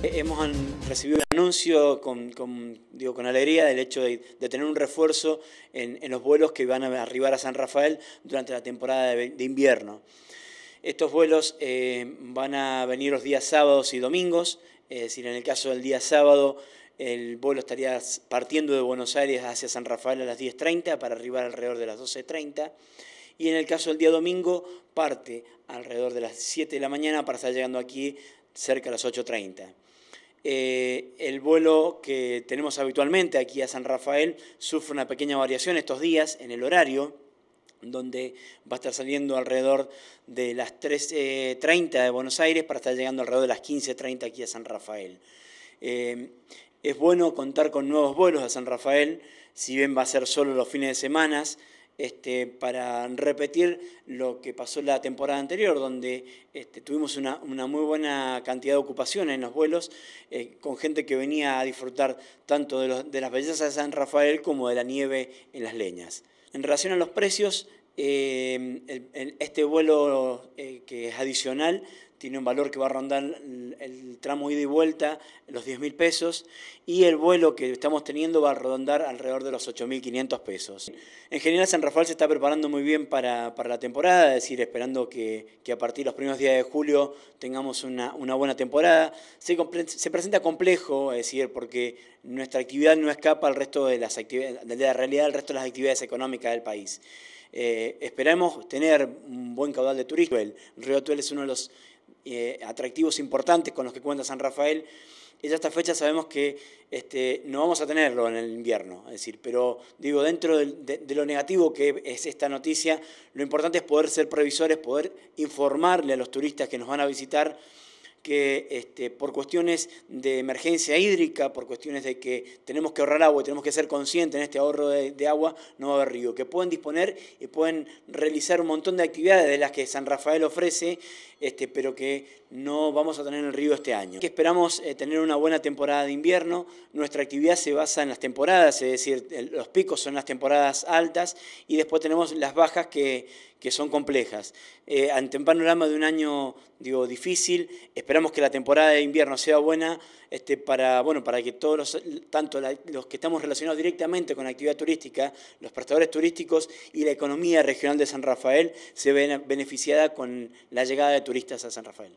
Eh, hemos recibido un anuncio con, alegría del hecho de, tener un refuerzo en, los vuelos que van a arribar a San Rafael durante la temporada de, invierno. Estos vuelos eh, van a venir los días sábados y domingos, es decir, en el caso del día sábado el vuelo estaría partiendo de Buenos Aires hacia San Rafael a las 10.30 para arribar alrededor de las 12.30 y en el caso del día domingo parte alrededor de las 7 de la mañana para estar llegando aquí cerca a las 8.30. Eh, el vuelo que tenemos habitualmente aquí a San Rafael sufre una pequeña variación estos días en el horario, donde va a estar saliendo alrededor de las 3.30 de Buenos Aires para estar llegando alrededor de las 15.30 aquí a San Rafael. Eh, es bueno contar con nuevos vuelos a San Rafael, si bien va a ser solo los fines de semana, este, para repetir lo que pasó la temporada anterior, donde este, tuvimos una, muy buena cantidad de ocupaciones en los vuelos, eh, con gente que venía a disfrutar tanto de, las bellezas de San Rafael como de la nieve en las leñas. En relación a los precios, eh, este vuelo eh, que es adicional tiene un valor que va a rondar el, tramo ida y vuelta, los 10 mil pesos, y el vuelo que estamos teniendo va a rondar alrededor de los 8.500 pesos. En general, San Rafael se está preparando muy bien para, la temporada, es decir, esperando que, a partir de los primeros días de julio tengamos una, buena temporada. Se, presenta complejo, es decir, porque nuestra actividad no escapa al resto de las actividades, de realidad del resto de las actividades económicas del país. Eh, esperamos tener un buen caudal de turismo. El Río Tuel es uno de los eh, atractivos importantes con los que cuenta San Rafael. Y ya esta fecha sabemos que este, no vamos a tenerlo en el invierno, es decir, pero digo, dentro de, lo negativo que es esta noticia, lo importante es poder ser previsores, poder informarle a los turistas que nos van a visitar que este, por cuestiones de emergencia hídrica, por cuestiones de que tenemos que ahorrar agua, y tenemos que ser conscientes en este ahorro de, agua, no va a haber río, que pueden disponer y pueden realizar un montón de actividades de las que San Rafael ofrece, este, pero que no vamos a tener el río este año. Que esperamos eh, tener una buena temporada de invierno, nuestra actividad se basa en las temporadas, es decir, los picos son las temporadas altas y después tenemos las bajas que, son complejas. Eh, ante un panorama de un año digo, difícil. Esperamos que la temporada de invierno sea buena este, para, bueno, para que todos los, tanto los que estamos relacionados directamente con la actividad turística, los prestadores turísticos y la economía regional de San Rafael se ven beneficiada con la llegada de turistas a San Rafael.